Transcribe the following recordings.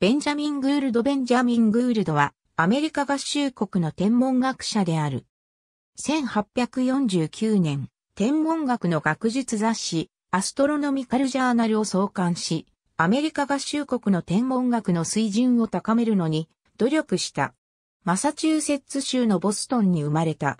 ベンジャミン・グールド・ベンジャミン・グールドは、アメリカ合衆国の天文学者である。1849年、天文学の学術雑誌、アストロノミカル・ジャーナルを創刊し、アメリカ合衆国の天文学の水準を高めるのに、努力した。マサチューセッツ州のボストンに生まれた。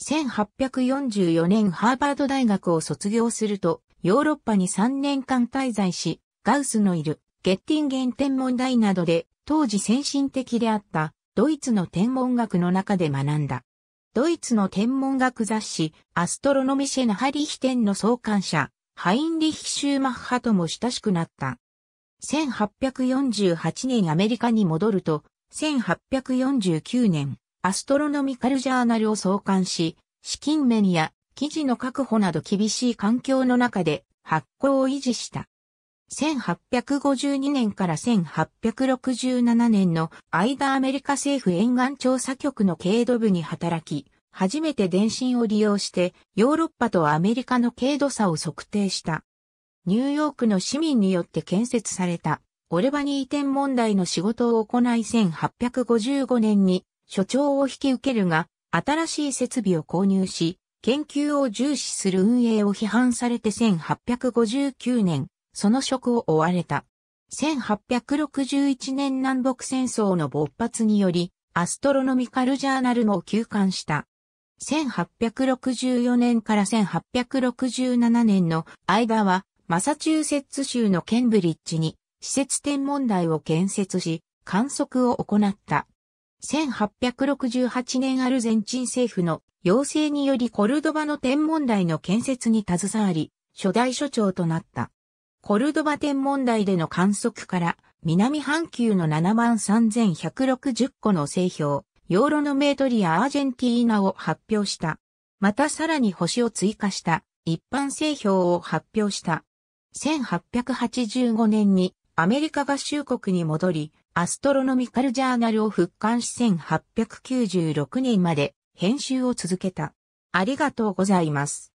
1844年ハーバード大学を卒業すると、ヨーロッパに3年間滞在し、ガウスのいるゲッティンゲン天文台などで当時先進的であったドイツの天文学の中で学んだ。ドイツの天文学雑誌アストロノミシェのハリヒテンの創刊者ハインリヒ・シューマッハとも親しくなった。1848年アメリカに戻ると、1849年、アストロノミカルジャーナルを創刊し、資金面や記事の確保など厳しい環境の中で発行を維持した。1852年から1867年の間アメリカ政府沿岸調査局の経度部に働き、初めて電信を利用してヨーロッパとアメリカの経度差を測定した。ニューヨークの市民によって建設されたオルバニー移転問題の仕事を行い1855年に所長を引き受けるが新しい設備を購入し研究を重視する運営を批判されて1859年その職を追われた。1861年南北戦争の勃発により、アストロノミカルジャーナルも休刊した。1864年から1867年の間は、マサチューセッツ州のケンブリッジに、施設天文台を建設し、観測を行った。1868年アルゼンチン政府の要請によりコルドバの天文台の建設に携わり、初代所長となった。コルドバ天文台での観測から、南半球の73,160個の星表、ヨーロノメートリア・アージェンティーナを発表した。またさらに星を追加した一般製表を発表した。1885年にアメリカ合衆国に戻り、アストロノミカルジャーナルを復刊し1896年まで編集を続けた。ありがとうございます。